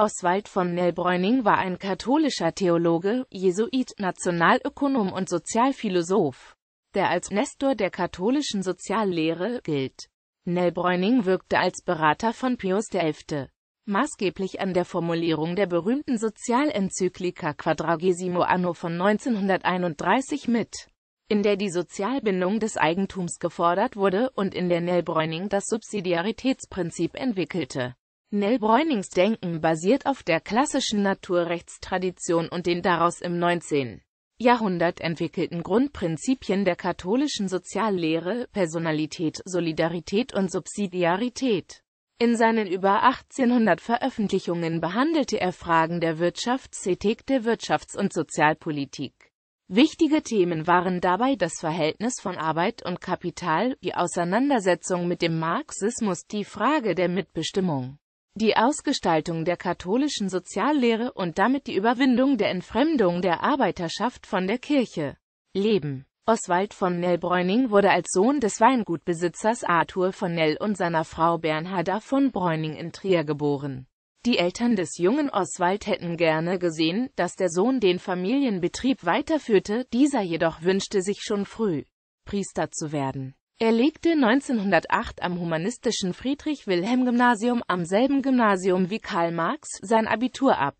Oswald von Nell Bräuning war ein katholischer Theologe, Jesuit, Nationalökonom und Sozialphilosoph, der als Nestor der katholischen Soziallehre gilt. Nell Bräuning wirkte als Berater von Pius XI. Maßgeblich an der Formulierung der berühmten Sozialenzyklika Quadragesimo Anno von 1931 mit, in der die Sozialbindung des Eigentums gefordert wurde und in der Nell Bräuning das Subsidiaritätsprinzip entwickelte Nell Bräunings Denken basiert auf der klassischen Naturrechtstradition und den daraus im 19. Jahrhundert entwickelten Grundprinzipien der katholischen Soziallehre, Personalität, Solidarität und Subsidiarität. In seinen über 1800 Veröffentlichungen behandelte er Fragen der Wirtschaftsethik, der Wirtschafts- und Sozialpolitik. Wichtige Themen waren dabei das Verhältnis von Arbeit und Kapital, die Auseinandersetzung mit dem Marxismus, die Frage der Mitbestimmung die Ausgestaltung der katholischen Soziallehre und damit die Überwindung der Entfremdung der Arbeiterschaft von der Kirche. Leben Oswald von Nell Bräuning wurde als Sohn des Weingutbesitzers Arthur von Nell und seiner Frau Bernharda von Bräuning in Trier geboren. Die Eltern des jungen Oswald hätten gerne gesehen, dass der Sohn den Familienbetrieb weiterführte, dieser jedoch wünschte sich schon früh, Priester zu werden. Er legte 1908 am humanistischen Friedrich-Wilhelm-Gymnasium am selben Gymnasium wie Karl Marx sein Abitur ab.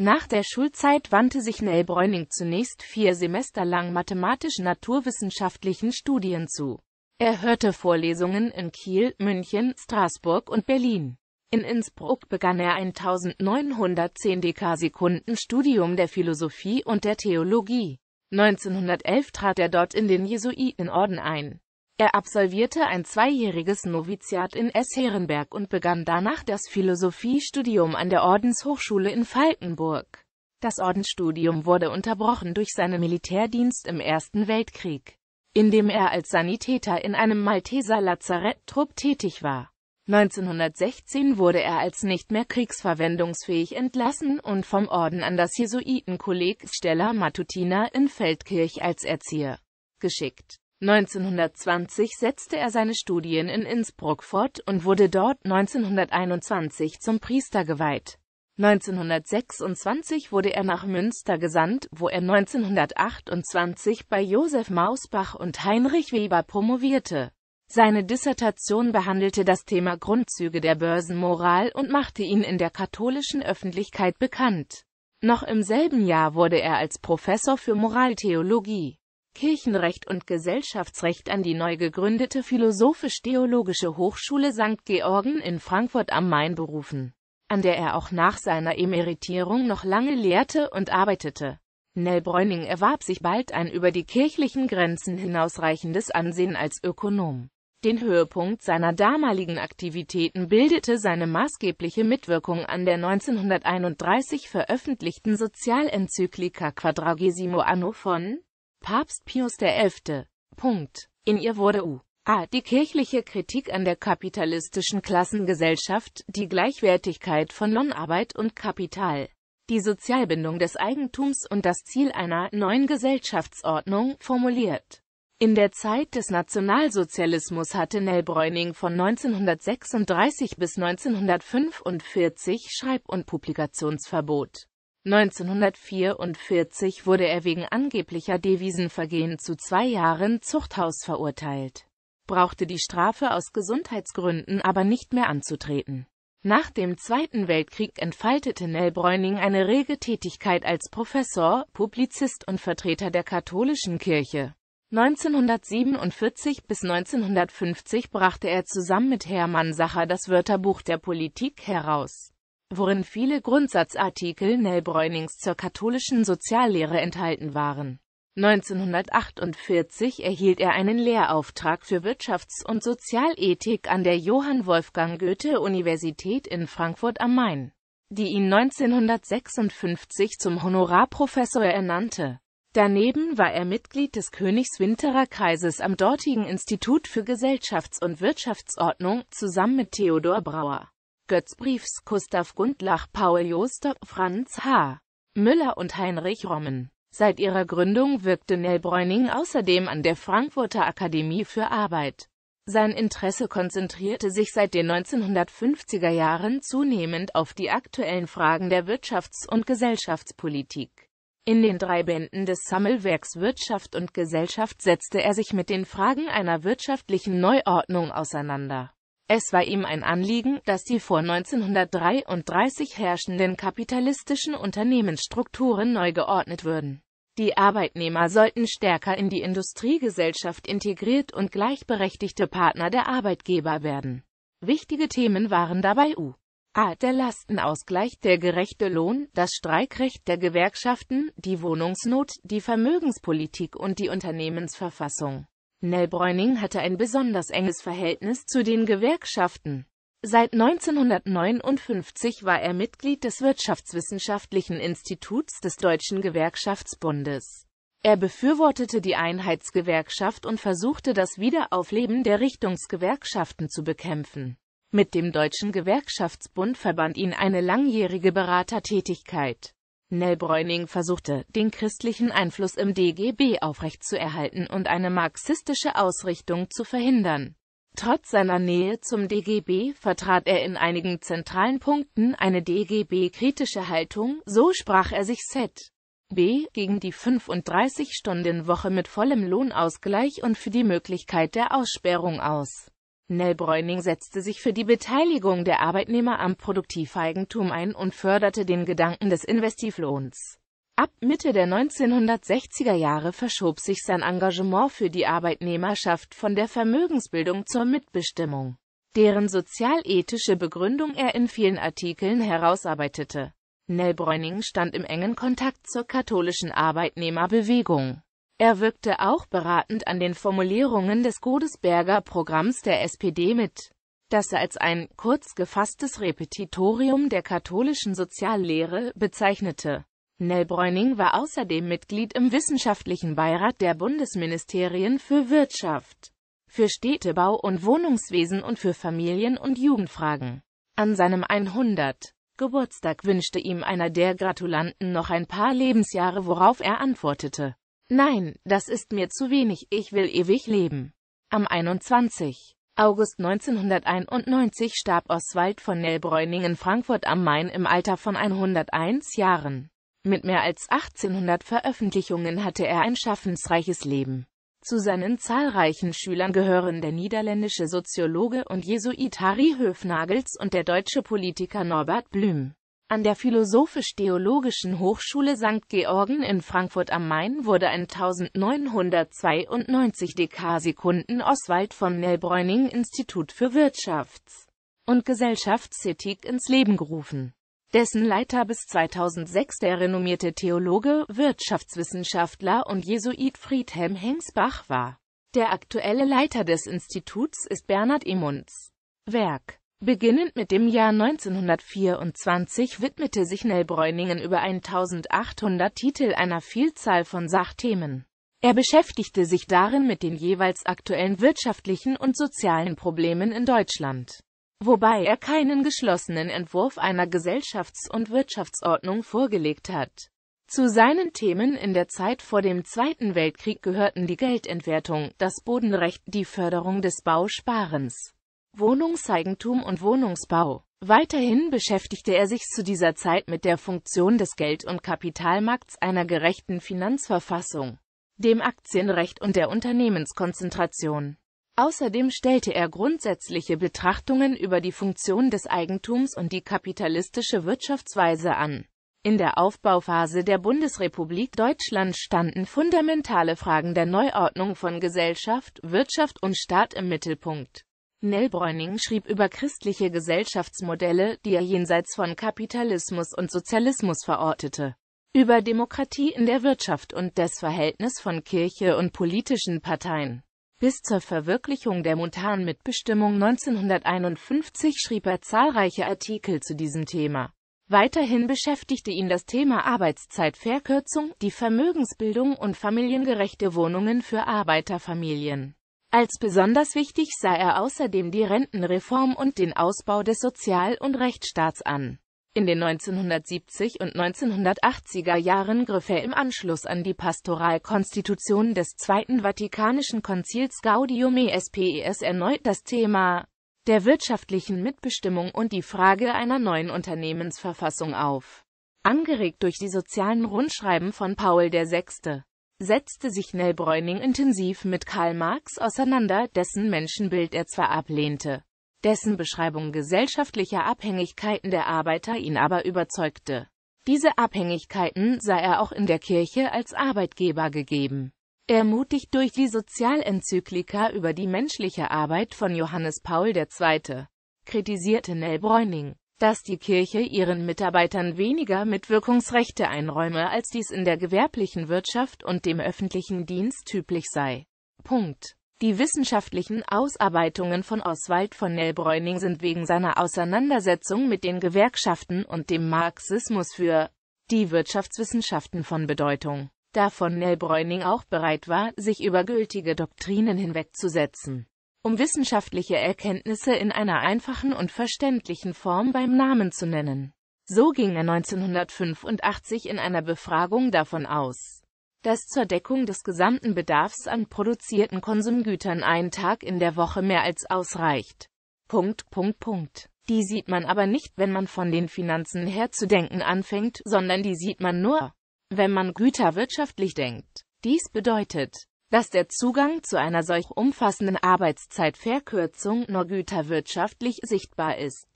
Nach der Schulzeit wandte sich Nell Bräuning zunächst vier Semester lang mathematisch-naturwissenschaftlichen Studien zu. Er hörte Vorlesungen in Kiel, München, Straßburg und Berlin. In Innsbruck begann er ein 1910 Dekasekunden Studium der Philosophie und der Theologie. 1911 trat er dort in den Jesuitenorden ein. Er absolvierte ein zweijähriges Noviziat in Esherenberg und begann danach das Philosophiestudium an der Ordenshochschule in Falkenburg. Das Ordensstudium wurde unterbrochen durch seinen Militärdienst im Ersten Weltkrieg, in dem er als Sanitäter in einem Malteser Lazaretttrupp tätig war. 1916 wurde er als nicht mehr kriegsverwendungsfähig entlassen und vom Orden an das Jesuitenkolleg Stella Matutina in Feldkirch als Erzieher geschickt. 1920 setzte er seine Studien in Innsbruck fort und wurde dort 1921 zum Priester geweiht. 1926 wurde er nach Münster gesandt, wo er 1928 bei Josef Mausbach und Heinrich Weber promovierte. Seine Dissertation behandelte das Thema Grundzüge der Börsenmoral und machte ihn in der katholischen Öffentlichkeit bekannt. Noch im selben Jahr wurde er als Professor für Moraltheologie Kirchenrecht und Gesellschaftsrecht an die neu gegründete Philosophisch-Theologische Hochschule St. Georgen in Frankfurt am Main berufen, an der er auch nach seiner Emeritierung noch lange lehrte und arbeitete. Nell Bräuning erwarb sich bald ein über die kirchlichen Grenzen hinausreichendes Ansehen als Ökonom. Den Höhepunkt seiner damaligen Aktivitäten bildete seine maßgebliche Mitwirkung an der 1931 veröffentlichten Sozialenzyklika Quadragesimo Anno von Papst Pius XI. Punkt. In ihr wurde U. A. Die kirchliche Kritik an der kapitalistischen Klassengesellschaft, die Gleichwertigkeit von Lohnarbeit und Kapital, die Sozialbindung des Eigentums und das Ziel einer neuen Gesellschaftsordnung formuliert. In der Zeit des Nationalsozialismus hatte Nell Bräuning von 1936 bis 1945 Schreib- und Publikationsverbot. 1944 wurde er wegen angeblicher Devisenvergehen zu zwei Jahren Zuchthaus verurteilt, brauchte die Strafe aus Gesundheitsgründen aber nicht mehr anzutreten. Nach dem Zweiten Weltkrieg entfaltete Nell Bräuning eine rege Tätigkeit als Professor, Publizist und Vertreter der katholischen Kirche. 1947 bis 1950 brachte er zusammen mit Hermann Sacher das Wörterbuch der Politik heraus worin viele Grundsatzartikel Nell Bräunings zur katholischen Soziallehre enthalten waren. 1948 erhielt er einen Lehrauftrag für Wirtschafts- und Sozialethik an der Johann Wolfgang Goethe-Universität in Frankfurt am Main, die ihn 1956 zum Honorarprofessor ernannte. Daneben war er Mitglied des Königswinterer Kreises am dortigen Institut für Gesellschafts- und Wirtschaftsordnung zusammen mit Theodor Brauer. Götz Briefs, Gustav Gundlach, Paul Joster, Franz H. Müller und Heinrich Rommen. Seit ihrer Gründung wirkte Nell Bräuning außerdem an der Frankfurter Akademie für Arbeit. Sein Interesse konzentrierte sich seit den 1950er Jahren zunehmend auf die aktuellen Fragen der Wirtschafts- und Gesellschaftspolitik. In den drei Bänden des Sammelwerks Wirtschaft und Gesellschaft setzte er sich mit den Fragen einer wirtschaftlichen Neuordnung auseinander. Es war ihm ein Anliegen, dass die vor 1933 herrschenden kapitalistischen Unternehmensstrukturen neu geordnet würden. Die Arbeitnehmer sollten stärker in die Industriegesellschaft integriert und gleichberechtigte Partner der Arbeitgeber werden. Wichtige Themen waren dabei U. A. Der Lastenausgleich, der gerechte Lohn, das Streikrecht der Gewerkschaften, die Wohnungsnot, die Vermögenspolitik und die Unternehmensverfassung. Nell Bräuning hatte ein besonders enges Verhältnis zu den Gewerkschaften. Seit 1959 war er Mitglied des Wirtschaftswissenschaftlichen Instituts des Deutschen Gewerkschaftsbundes. Er befürwortete die Einheitsgewerkschaft und versuchte das Wiederaufleben der Richtungsgewerkschaften zu bekämpfen. Mit dem Deutschen Gewerkschaftsbund verband ihn eine langjährige Beratertätigkeit. Nell Bräuning versuchte, den christlichen Einfluss im DGB aufrechtzuerhalten und eine marxistische Ausrichtung zu verhindern. Trotz seiner Nähe zum DGB vertrat er in einigen zentralen Punkten eine DGB-kritische Haltung, so sprach er sich set. B. gegen die 35-Stunden-Woche mit vollem Lohnausgleich und für die Möglichkeit der Aussperrung aus. Nell Bräuning setzte sich für die Beteiligung der Arbeitnehmer am Produktiveigentum ein und förderte den Gedanken des Investivlohns. Ab Mitte der 1960er Jahre verschob sich sein Engagement für die Arbeitnehmerschaft von der Vermögensbildung zur Mitbestimmung, deren sozialethische Begründung er in vielen Artikeln herausarbeitete. Nell Bräuning stand im engen Kontakt zur katholischen Arbeitnehmerbewegung. Er wirkte auch beratend an den Formulierungen des Godesberger Programms der SPD mit, das er als ein kurz gefasstes Repetitorium der katholischen Soziallehre bezeichnete. Nell Bräuning war außerdem Mitglied im wissenschaftlichen Beirat der Bundesministerien für Wirtschaft, für Städtebau und Wohnungswesen und für Familien- und Jugendfragen. An seinem 100. Geburtstag wünschte ihm einer der Gratulanten noch ein paar Lebensjahre, worauf er antwortete. Nein, das ist mir zu wenig, ich will ewig leben. Am 21. August 1991 starb Oswald von Nell in Frankfurt am Main im Alter von 101 Jahren. Mit mehr als 1800 Veröffentlichungen hatte er ein schaffensreiches Leben. Zu seinen zahlreichen Schülern gehören der niederländische Soziologe und Jesuit Harry Höfnagels und der deutsche Politiker Norbert Blüm. An der Philosophisch-Theologischen Hochschule St. Georgen in Frankfurt am Main wurde in 1992 Dekarsekunden Oswald vom Nell-Bräuning-Institut für Wirtschafts- und Gesellschaftskritik ins Leben gerufen. Dessen Leiter bis 2006 der renommierte Theologe, Wirtschaftswissenschaftler und Jesuit Friedhelm Hengsbach war. Der aktuelle Leiter des Instituts ist Bernhard Emunds. Werk Beginnend mit dem Jahr 1924 widmete sich Nell Bräuningen über 1800 Titel einer Vielzahl von Sachthemen. Er beschäftigte sich darin mit den jeweils aktuellen wirtschaftlichen und sozialen Problemen in Deutschland, wobei er keinen geschlossenen Entwurf einer Gesellschafts- und Wirtschaftsordnung vorgelegt hat. Zu seinen Themen in der Zeit vor dem Zweiten Weltkrieg gehörten die Geldentwertung, das Bodenrecht, die Förderung des Bausparens, Wohnungseigentum und Wohnungsbau. Weiterhin beschäftigte er sich zu dieser Zeit mit der Funktion des Geld- und Kapitalmarkts einer gerechten Finanzverfassung, dem Aktienrecht und der Unternehmenskonzentration. Außerdem stellte er grundsätzliche Betrachtungen über die Funktion des Eigentums und die kapitalistische Wirtschaftsweise an. In der Aufbauphase der Bundesrepublik Deutschland standen fundamentale Fragen der Neuordnung von Gesellschaft, Wirtschaft und Staat im Mittelpunkt. Nell Bräuning schrieb über christliche Gesellschaftsmodelle, die er jenseits von Kapitalismus und Sozialismus verortete, über Demokratie in der Wirtschaft und das Verhältnis von Kirche und politischen Parteien. Bis zur Verwirklichung der montanen Mitbestimmung 1951 schrieb er zahlreiche Artikel zu diesem Thema. Weiterhin beschäftigte ihn das Thema Arbeitszeitverkürzung, die Vermögensbildung und familiengerechte Wohnungen für Arbeiterfamilien. Als besonders wichtig sah er außerdem die Rentenreform und den Ausbau des Sozial- und Rechtsstaats an. In den 1970 und 1980er Jahren griff er im Anschluss an die Pastoralkonstitution des Zweiten Vatikanischen Konzils Gaudium ESPES e erneut das Thema der wirtschaftlichen Mitbestimmung und die Frage einer neuen Unternehmensverfassung auf. Angeregt durch die sozialen Rundschreiben von Paul VI setzte sich Nell Bräuning intensiv mit Karl Marx auseinander, dessen Menschenbild er zwar ablehnte, dessen Beschreibung gesellschaftlicher Abhängigkeiten der Arbeiter ihn aber überzeugte. Diese Abhängigkeiten sah er auch in der Kirche als Arbeitgeber gegeben. Ermutigt durch die Sozialenzyklika über die menschliche Arbeit von Johannes Paul II. kritisierte Nell Bräuning dass die Kirche ihren Mitarbeitern weniger Mitwirkungsrechte einräume, als dies in der gewerblichen Wirtschaft und dem öffentlichen Dienst üblich sei. Punkt. Die wissenschaftlichen Ausarbeitungen von Oswald von Nell Bräuning sind wegen seiner Auseinandersetzung mit den Gewerkschaften und dem Marxismus für die Wirtschaftswissenschaften von Bedeutung, da von Nell Bräuning auch bereit war, sich über gültige Doktrinen hinwegzusetzen um wissenschaftliche Erkenntnisse in einer einfachen und verständlichen Form beim Namen zu nennen. So ging er 1985 in einer Befragung davon aus, dass zur Deckung des gesamten Bedarfs an produzierten Konsumgütern ein Tag in der Woche mehr als ausreicht. Punkt, Punkt, Punkt. Die sieht man aber nicht, wenn man von den Finanzen her zu denken anfängt, sondern die sieht man nur, wenn man güterwirtschaftlich denkt. Dies bedeutet, dass der Zugang zu einer solch umfassenden Arbeitszeitverkürzung nur güterwirtschaftlich sichtbar ist.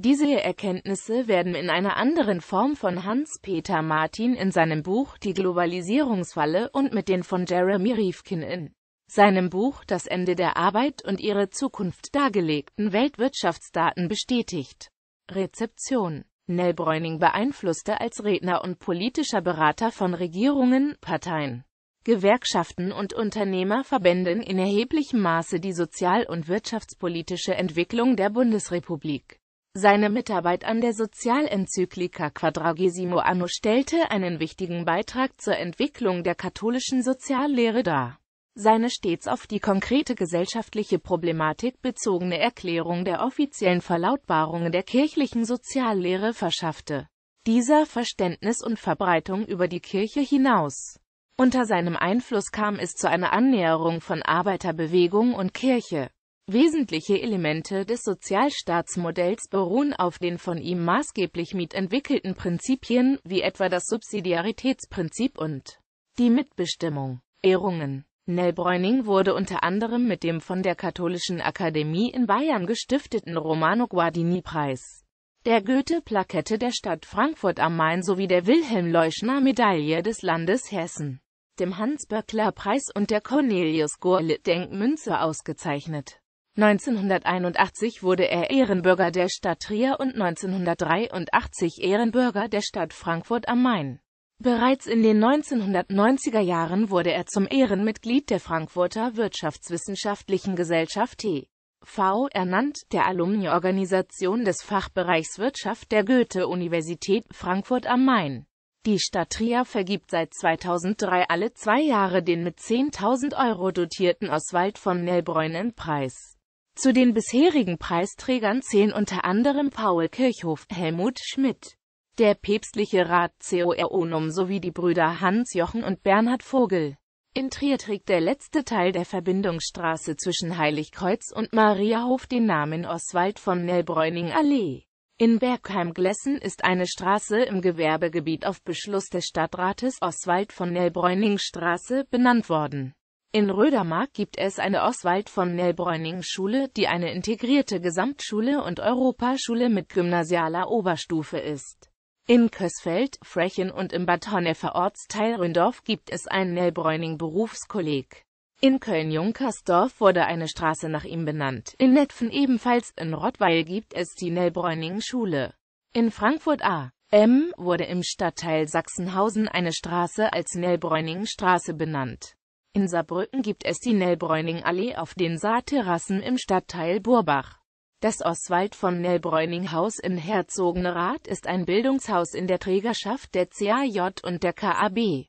Diese Erkenntnisse werden in einer anderen Form von Hans-Peter Martin in seinem Buch Die Globalisierungsfalle und mit den von Jeremy Riefkin in seinem Buch Das Ende der Arbeit und ihre Zukunft dargelegten Weltwirtschaftsdaten bestätigt. Rezeption Nell Bräuning beeinflusste als Redner und politischer Berater von Regierungen, Parteien, Gewerkschaften und Unternehmer Unternehmerverbänden in erheblichem Maße die sozial- und wirtschaftspolitische Entwicklung der Bundesrepublik. Seine Mitarbeit an der Sozialenzyklika Quadragesimo Anno stellte einen wichtigen Beitrag zur Entwicklung der katholischen Soziallehre dar. Seine stets auf die konkrete gesellschaftliche Problematik bezogene Erklärung der offiziellen Verlautbarungen der kirchlichen Soziallehre verschaffte dieser Verständnis und Verbreitung über die Kirche hinaus. Unter seinem Einfluss kam es zu einer Annäherung von Arbeiterbewegung und Kirche. Wesentliche Elemente des Sozialstaatsmodells beruhen auf den von ihm maßgeblich mitentwickelten Prinzipien, wie etwa das Subsidiaritätsprinzip und die Mitbestimmung. Ehrungen Nell Bräuning wurde unter anderem mit dem von der Katholischen Akademie in Bayern gestifteten Romano-Guardini-Preis, der Goethe-Plakette der Stadt Frankfurt am Main sowie der Wilhelm-Leuschner-Medaille des Landes Hessen dem Hans-Böckler-Preis und der Cornelius-Gorlitt-Denkmünze ausgezeichnet. 1981 wurde er Ehrenbürger der Stadt Trier und 1983 Ehrenbürger der Stadt Frankfurt am Main. Bereits in den 1990er Jahren wurde er zum Ehrenmitglied der Frankfurter Wirtschaftswissenschaftlichen Gesellschaft TV ernannt, der Alumni-Organisation des Fachbereichs Wirtschaft der Goethe-Universität Frankfurt am Main. Die Stadt Trier vergibt seit 2003 alle zwei Jahre den mit 10.000 Euro dotierten Oswald von Nellbräunen-Preis. Zu den bisherigen Preisträgern zählen unter anderem Paul Kirchhoff, Helmut Schmidt, der päpstliche Rat COR Onum sowie die Brüder Hans Jochen und Bernhard Vogel. In Trier trägt der letzte Teil der Verbindungsstraße zwischen Heiligkreuz und Mariahof den Namen Oswald von Nellbräuning Allee. In Bergheim-Glessen ist eine Straße im Gewerbegebiet auf Beschluss des Stadtrates Oswald von Nellbräuning-Straße benannt worden. In Rödermark gibt es eine Oswald von Nellbräuning-Schule, die eine integrierte Gesamtschule und Europaschule mit gymnasialer Oberstufe ist. In Kösfeld, Frechen und im Bad Honnefer Ortsteil Röndorf gibt es einen Nellbräuning-Berufskolleg. In Köln-Junkersdorf wurde eine Straße nach ihm benannt, in Netfen ebenfalls, in Rottweil gibt es die nellbräuning schule In Frankfurt A. M. wurde im Stadtteil Sachsenhausen eine Straße als nellbräuning straße benannt. In Saarbrücken gibt es die nellbräuning allee auf den Saarterrassen im Stadtteil Burbach. Das Oswald von nellbräuning haus in Herzogenrath ist ein Bildungshaus in der Trägerschaft der CAJ und der KAB.